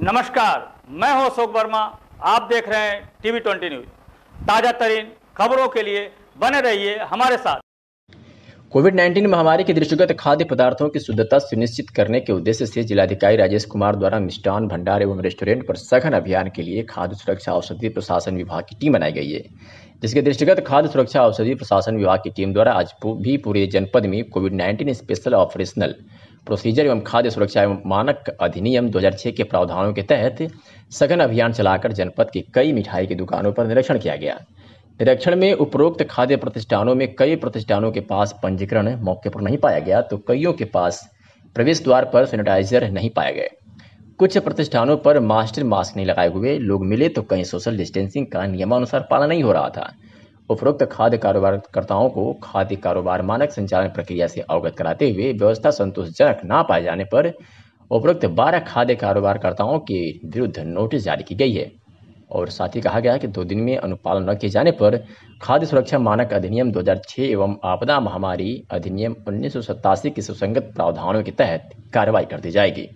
नमस्कार मैं हूं अशोक वर्मा आप देख रहे हैं टीवी ट्वेंटी न्यूज ताज़ा तरीन खबरों के लिए बने रहिए हमारे साथ कोविड 19 महामारी के दृष्टिगत खाद्य पदार्थों की शुद्धता सुनिश्चित करने के उद्देश्य से जिलाधिकारी राजेश कुमार द्वारा मिष्टान भंडार एवं रेस्टोरेंट पर सघन अभियान के लिए खाद्य सुरक्षा औषधि प्रशासन विभाग की टीम बनाई गई है जिसके दृष्टिगत खाद्य सुरक्षा औषधि प्रशासन विभाग की टीम द्वारा आज भी पूरे जनपद में COVID nineteen special operational procedure एवं खाद्य सुरक्षा एवं मानक अधिनियम 2006 के प्रावधानों के तहत सघन अभियान चलाकर जनपद की कई मिठाई की दुकानों पर निरीक्षण किया गया निरीक्षण में उपरोक्त खाद्य प्रतिष्ठानों में कई प्रतिष्ठानों के पास पंजीकरण मौके पर नहीं पाया गया तो कईयों के पास प्रवेश द्वार पर सैनिटाइजर नहीं पाए गए कुछ प्रतिष्ठानों पर मास्टर मास्क नहीं लगाए हुए लोग मिले तो कहीं सोशल डिस्टेंसिंग का नियमानुसार पालन नहीं हो रहा था उपरोक्त खाद्य कारोबारकर्ताओं को खाद्य कारोबार मानक संचालन प्रक्रिया से अवगत कराते हुए व्यवस्था संतोषजनक न पाए जाने पर उपरोक्त बारह खाद्य कारोबारकर्ताओं के विरुद्ध नोटिस जारी की गई है और साथ ही कहा गया कि दो दिन में अनुपालन न किए जाने पर खाद्य सुरक्षा मानक अधिनियम 2006 एवं आपदा महामारी अधिनियम उन्नीस की सुसंगत प्रावधानों के तहत कार्रवाई कर दी जाएगी